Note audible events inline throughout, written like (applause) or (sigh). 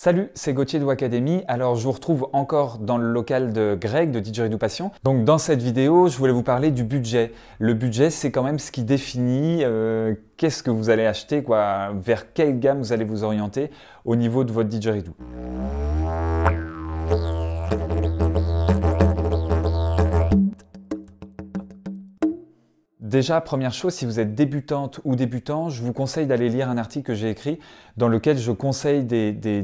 Salut, c'est Gauthier de Wacademy. Alors, je vous retrouve encore dans le local de Greg de Didgeridoo Passion. Donc, dans cette vidéo, je voulais vous parler du budget. Le budget, c'est quand même ce qui définit euh, qu'est-ce que vous allez acheter, quoi, vers quelle gamme vous allez vous orienter au niveau de votre Didgeridoo. Déjà, première chose, si vous êtes débutante ou débutant, je vous conseille d'aller lire un article que j'ai écrit dans lequel je conseille des, des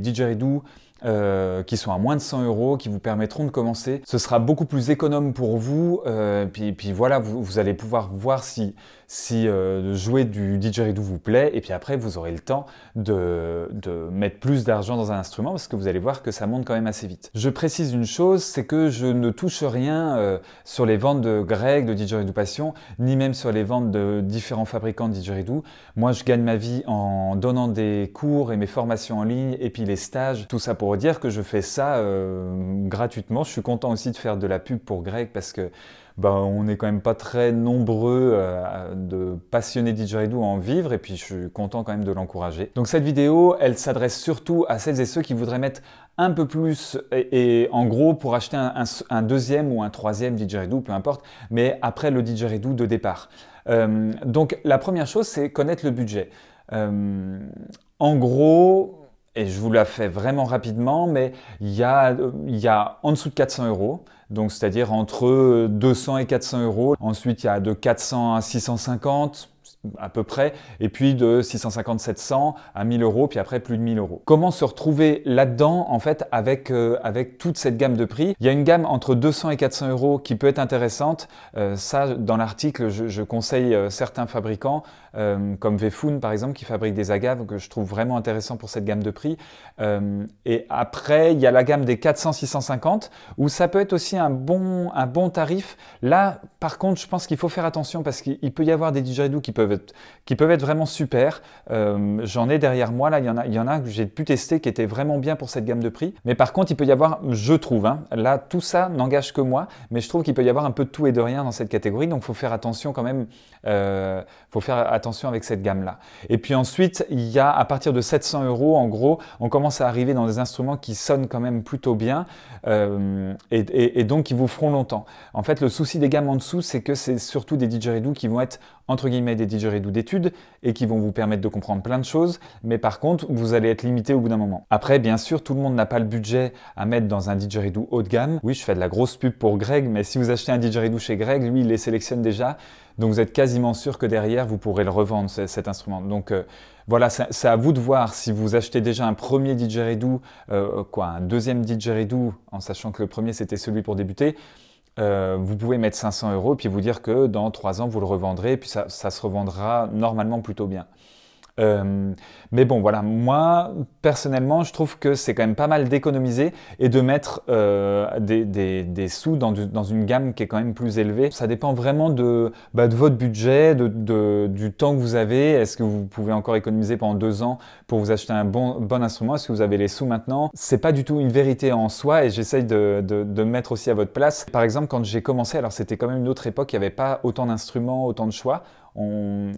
euh, qui sont à moins de 100 euros, qui vous permettront de commencer. Ce sera beaucoup plus économe pour vous. Et euh, puis, puis, voilà, vous, allez pouvoir voir si, si euh, jouer du didgeridoo vous plaît. Et puis après, vous aurez le temps de, mettre plus d'argent dans un instrument parce que vous allez voir que ça monte quand même assez vite. Je précise une chose, c'est que je ne touche rien sur les ventes de Greg, de didgeridoo Passion, ni même sur les ventes de différents fabricants de didgeridoo. Moi, je gagne ma vie en donnant des cours et mes formations en ligne et puis les stages, tout ça pour dire que je fais ça euh, gratuitement. Je suis content aussi de faire de la pub pour Greg parce que ben, on n'est quand même pas très nombreux euh, de passionnés didgeridoo à en vivre et puis je suis content quand même de l'encourager. Donc cette vidéo, elle s'adresse surtout à celles et ceux qui voudraient mettre un peu plus et, en gros pour acheter un, deuxième ou un troisième didgeridoo, peu importe, mais après le didgeridoo de départ. Euh, donc la première chose, c'est connaître le budget. en gros, et je vous la fais vraiment rapidement, mais il y a, y a en dessous de 400 euros, donc c'est-à-dire entre 200 et 400 euros. Ensuite, il y a de 400 à 650 à peu près, et puis de 650, 700 à 1000 euros, puis après plus de 1000 euros. Comment se retrouver là-dedans, en fait, avec, euh, avec toute cette gamme de prix Il y a une gamme entre 200 et 400 euros qui peut être intéressante. Euh, ça, dans l'article, je, conseille euh, certains fabricants, comme Vefun, par exemple, qui fabrique des agaves, que je trouve vraiment intéressant pour cette gamme de prix. et après, il y a la gamme des 400, 650, où ça peut être aussi un bon, un bon tarif. Là, par contre, je pense qu'il faut faire attention parce qu'il peut y avoir des didgeridoo qui peuvent qui peuvent être vraiment super. Euh, j'en ai derrière moi, là, il y en a, il y en a que j'ai pu tester qui étaient vraiment bien pour cette gamme de prix. Mais par contre, il peut y avoir, je trouve, hein, là, tout ça n'engage que moi, mais je trouve qu'il peut y avoir un peu de tout et de rien dans cette catégorie. Donc, il faut faire attention quand même, euh, faut faire attention avec cette gamme-là. Et puis ensuite, il y a à partir de 700 euros, en gros, on commence à arriver dans des instruments qui sonnent quand même plutôt bien euh, et, donc qui vous feront longtemps. En fait, le souci des gammes en dessous, c'est que c'est surtout des didgeridoo qui vont être entre guillemets des DJ d'études et qui vont vous permettre de comprendre plein de choses, mais par contre, vous allez être limité au bout d'un moment. Après, bien sûr, tout le monde n'a pas le budget à mettre dans un didgeridoo haut de gamme. Oui, je fais de la grosse pub pour Greg, mais si vous achetez un didgeridoo chez Greg, lui, il les sélectionne déjà, donc vous êtes quasiment sûr que derrière, vous pourrez le revendre, cet instrument. Donc euh, voilà, c'est à vous de voir si vous achetez déjà un premier didgeridoo, euh, quoi, un deuxième didgeridoo, en sachant que le premier, c'était celui pour débuter, euh, vous pouvez mettre 500 euros, puis vous dire que dans 3 ans, vous le revendrez, puis ça, ça se revendra normalement plutôt bien. Euh, mais bon, voilà, moi, personnellement, je trouve que c'est quand même pas mal d'économiser et de mettre euh, des, des, des, sous dans, dans, une gamme qui est quand même plus élevée. Ça dépend vraiment de, bah, de votre budget, de, de, du temps que vous avez. Est-ce que vous pouvez encore économiser pendant deux ans pour vous acheter un bon, bon instrument Est-ce que vous avez les sous maintenant C'est pas du tout une vérité en soi et j'essaye de, de, me mettre aussi à votre place. Par exemple, quand j'ai commencé, alors c'était quand même une autre époque, il n'y avait pas autant d'instruments, autant de choix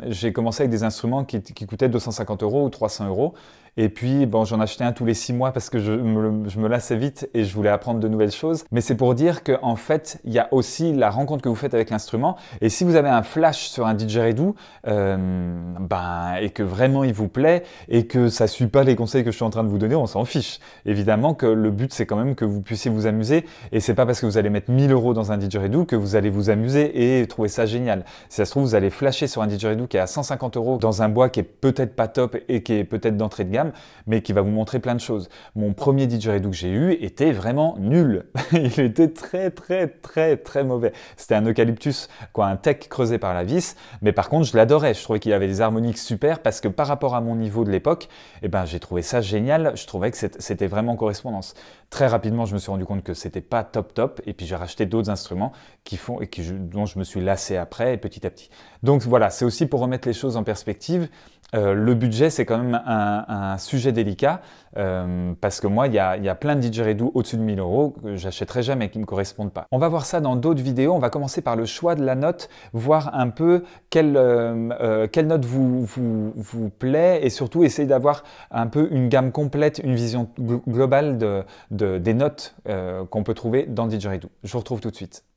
j'ai commencé avec des instruments qui, coûtaient 250 euros ou 300 euros. Et puis, bon, j'en achetais un tous les six mois parce que je me, lassais vite et je voulais apprendre de nouvelles choses. Mais c'est pour dire qu'en en fait, il y a aussi la rencontre que vous faites avec l'instrument. Et si vous avez un flash sur un didgeridoo, euh, ben, et que vraiment il vous plaît et que ça suit pas les conseils que je suis en train de vous donner, on s'en fiche. Évidemment que le but, c'est quand même que vous puissiez vous amuser. Et c'est pas parce que vous allez mettre 1000 euros dans un didgeridoo que vous allez vous amuser et trouver ça génial. Si ça se trouve, vous allez flasher sur un didgeridoo qui est à 150 euros dans un bois qui est peut-être pas top et qui est peut-être d'entrée de gamme mais qui va vous montrer plein de choses. Mon premier didgeridoo que j'ai eu était vraiment nul. (laughs) Il était très très très très mauvais. C'était un eucalyptus, quoi, un tech creusé par la vis, mais par contre je l'adorais. Je trouvais qu'il avait des harmoniques super parce que par rapport à mon niveau de l'époque, eh ben, j'ai trouvé ça génial. Je trouvais que c'était vraiment correspondance. Très rapidement, je me suis rendu compte que c'était pas top top, et puis j'ai racheté d'autres instruments qui font, et dont je me suis lassé après, petit à petit. Donc voilà, c'est aussi pour remettre les choses en perspective euh, le budget, c'est quand même un, sujet délicat euh, parce que moi, il y, a, plein de didgeridoo au-dessus de 1000 euros que j'achèterai jamais, et qui ne me correspondent pas. On va voir ça dans d'autres vidéos. On va commencer par le choix de la note, voir un peu quelle, euh, note vous, vous, plaît et surtout essayer d'avoir un peu une gamme complète, une vision globale des notes qu'on peut trouver dans didgeridoo. Je vous retrouve tout de suite.